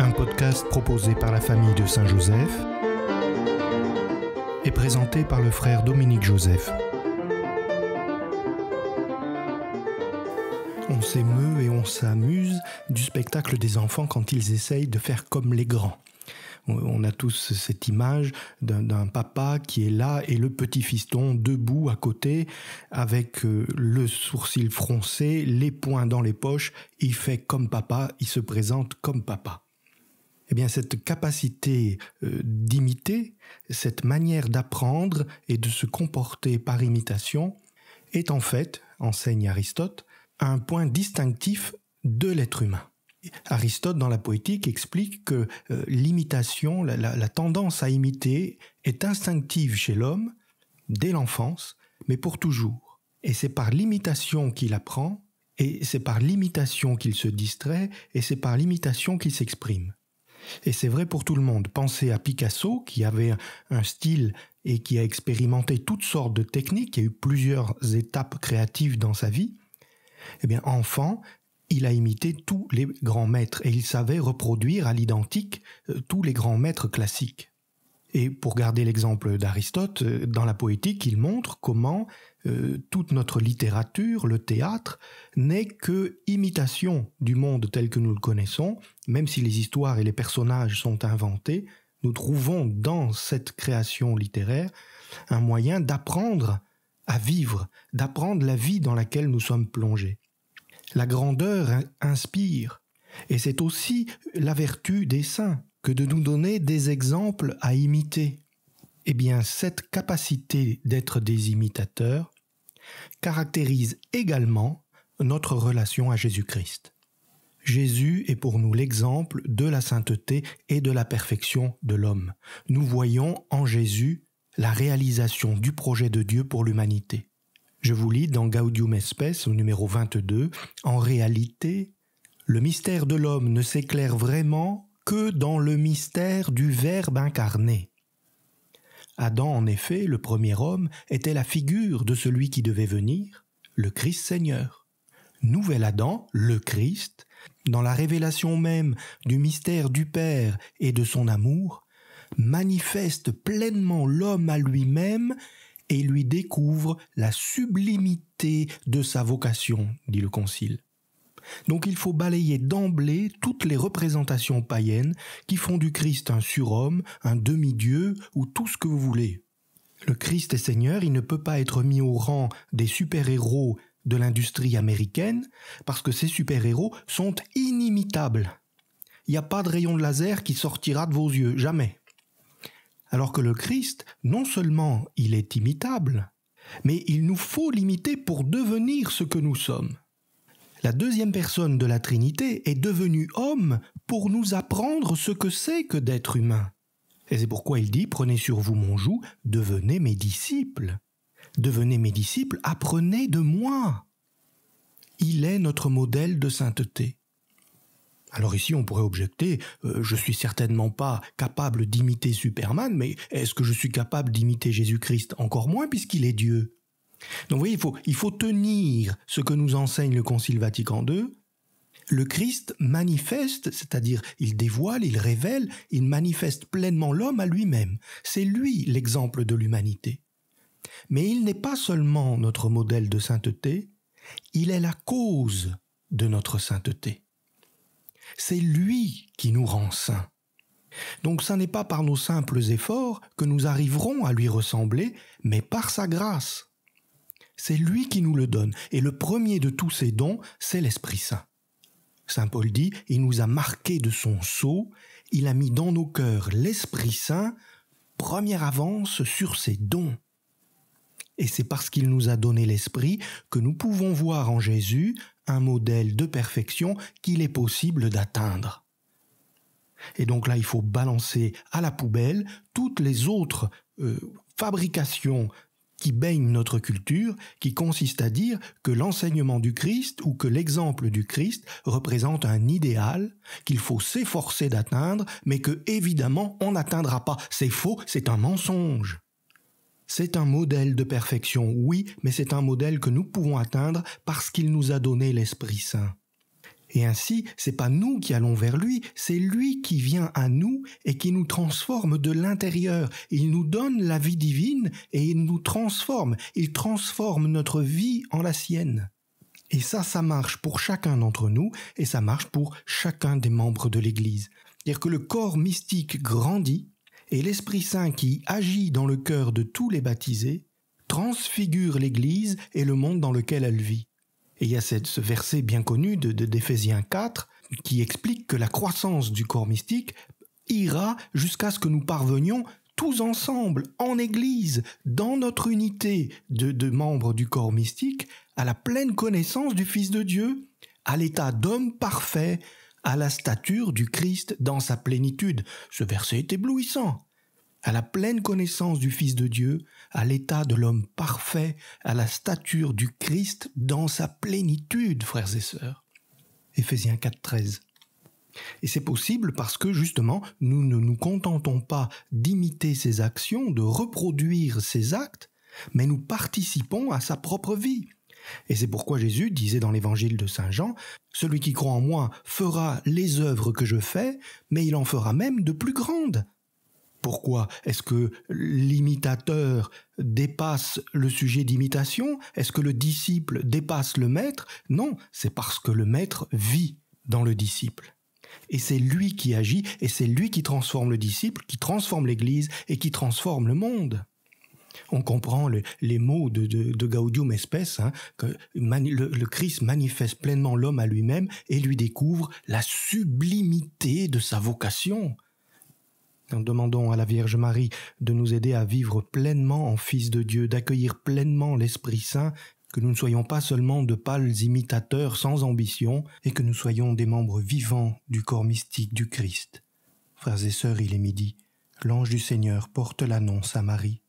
un podcast proposé par la famille de Saint-Joseph et présenté par le frère Dominique Joseph. On s'émeut et on s'amuse du spectacle des enfants quand ils essayent de faire comme les grands. Euh, on a tous cette image d'un papa qui est là et le petit fiston debout à côté avec euh, le sourcil froncé, les poings dans les poches. Il fait comme papa, il se présente comme papa eh bien cette capacité euh, d'imiter, cette manière d'apprendre et de se comporter par imitation, est en fait, enseigne Aristote, un point distinctif de l'être humain. Aristote, dans la poétique, explique que euh, l'imitation, la, la tendance à imiter, est instinctive chez l'homme, dès l'enfance, mais pour toujours. Et c'est par l'imitation qu'il apprend, et c'est par l'imitation qu'il se distrait, et c'est par l'imitation qu'il s'exprime. Et c'est vrai pour tout le monde. Pensez à Picasso, qui avait un style et qui a expérimenté toutes sortes de techniques, et a eu plusieurs étapes créatives dans sa vie. Eh bien, enfant, il a imité tous les grands maîtres et il savait reproduire à l'identique euh, tous les grands maîtres classiques. Et pour garder l'exemple d'Aristote, euh, dans la poétique, il montre comment euh, toute notre littérature, le théâtre, n'est que imitation du monde tel que nous le connaissons, même si les histoires et les personnages sont inventés, nous trouvons dans cette création littéraire un moyen d'apprendre à vivre, d'apprendre la vie dans laquelle nous sommes plongés. La grandeur inspire, et c'est aussi la vertu des saints que de nous donner des exemples à imiter. Eh bien, cette capacité d'être des imitateurs caractérise également notre relation à Jésus-Christ. Jésus est pour nous l'exemple de la sainteté et de la perfection de l'homme. Nous voyons en Jésus la réalisation du projet de Dieu pour l'humanité. Je vous lis dans Gaudium espèce au numéro 22, En réalité, le mystère de l'homme ne s'éclaire vraiment que dans le mystère du Verbe incarné. Adam, en effet, le premier homme, était la figure de celui qui devait venir, le Christ Seigneur. Nouvel Adam, le Christ, dans la révélation même du mystère du Père et de son amour, manifeste pleinement l'homme à lui-même et lui découvre la sublimité de sa vocation, dit le Concile. Donc il faut balayer d'emblée toutes les représentations païennes qui font du Christ un surhomme, un demi-dieu ou tout ce que vous voulez. Le Christ est Seigneur, il ne peut pas être mis au rang des super-héros de l'industrie américaine, parce que ces super-héros sont inimitables. Il n'y a pas de rayon de laser qui sortira de vos yeux, jamais. Alors que le Christ, non seulement il est imitable, mais il nous faut l'imiter pour devenir ce que nous sommes la deuxième personne de la Trinité est devenue homme pour nous apprendre ce que c'est que d'être humain. Et c'est pourquoi il dit Prenez sur vous mon joug, devenez mes disciples. Devenez mes disciples, apprenez de moi. Il est notre modèle de sainteté. Alors ici, on pourrait objecter, Je euh, je suis certainement pas capable d'imiter Superman, mais est-ce que je suis capable d'imiter Jésus-Christ Encore moins puisqu'il est Dieu. Donc vous voyez, il faut, tenir ce que nous enseigne le Concile Vatican II. Le Christ manifeste, c'est-à-dire il dévoile, il révèle, il manifeste pleinement l'homme à lui-même. C'est lui l'exemple de l'humanité. Mais il n'est pas seulement notre modèle de sainteté, il est la cause de notre sainteté. C'est lui qui nous rend saints. Donc ce n'est pas par nos simples efforts que nous arriverons à lui ressembler, mais par sa grâce. C'est lui qui nous le donne. Et le premier de tous ces dons, c'est l'Esprit Saint. Saint Paul dit, il nous a marqué de son sceau, il a mis dans nos cœurs l'Esprit Saint, première avance sur ses dons. Et c'est parce qu'il nous a donné l'Esprit que nous pouvons voir en Jésus un modèle de perfection qu'il est possible d'atteindre. Et donc là, il faut balancer à la poubelle toutes les autres euh, fabrications qui baigne notre culture, qui consiste à dire que l'enseignement du Christ ou que l'exemple du Christ représente un idéal qu'il faut s'efforcer d'atteindre, mais que évidemment on n'atteindra pas. C'est faux, c'est un mensonge. C'est un modèle de perfection, oui, mais c'est un modèle que nous pouvons atteindre parce qu'il nous a donné l'Esprit Saint. Et ainsi, c'est pas nous qui allons vers lui, c'est lui qui vient à nous et qui nous transforme de l'intérieur. Il nous donne la vie divine et il nous transforme. Il transforme notre vie en la sienne. Et ça, ça marche pour chacun d'entre nous et ça marche pour chacun des membres de l'Église. C'est-à-dire que le corps mystique grandit et l'Esprit Saint qui agit dans le cœur de tous les baptisés transfigure l'Église et le monde dans lequel elle vit. Et il y a ce verset bien connu de, d'Éphésiens 4 qui explique que la croissance du corps mystique ira jusqu'à ce que nous parvenions tous ensemble, en Église, dans notre unité de membres du corps mystique, à la pleine connaissance du Fils de Dieu, à l'état d'homme parfait, à la stature du Christ dans sa plénitude. Ce verset est éblouissant à la pleine connaissance du Fils de Dieu, à l'état de l'homme parfait, à la stature du Christ dans sa plénitude, frères et sœurs. Ephésiens 4.13. Et c'est possible parce que justement, nous ne nous contentons pas d'imiter ses actions, de reproduire ses actes, mais nous participons à sa propre vie. Et c'est pourquoi Jésus disait dans l'évangile de Saint Jean, Celui qui croit en moi fera les œuvres que je fais, mais il en fera même de plus grandes, pourquoi Est-ce que l'imitateur dépasse le sujet d'imitation Est-ce que le disciple dépasse le maître Non, c'est parce que le maître vit dans le disciple. Et c'est lui qui agit, et c'est lui qui transforme le disciple, qui transforme l'Église, et qui transforme le monde. On comprend les mots de, Gaudium Espèce, hein, que le, Christ manifeste pleinement l'homme à lui-même et lui découvre la sublimité de sa vocation en demandant à la Vierge Marie de nous aider à vivre pleinement en Fils de Dieu, d'accueillir pleinement l'Esprit Saint, que nous ne soyons pas seulement de pâles imitateurs sans ambition, et que nous soyons des membres vivants du corps mystique du Christ. Frères et sœurs, il est midi. L'ange du Seigneur porte l'annonce à Marie.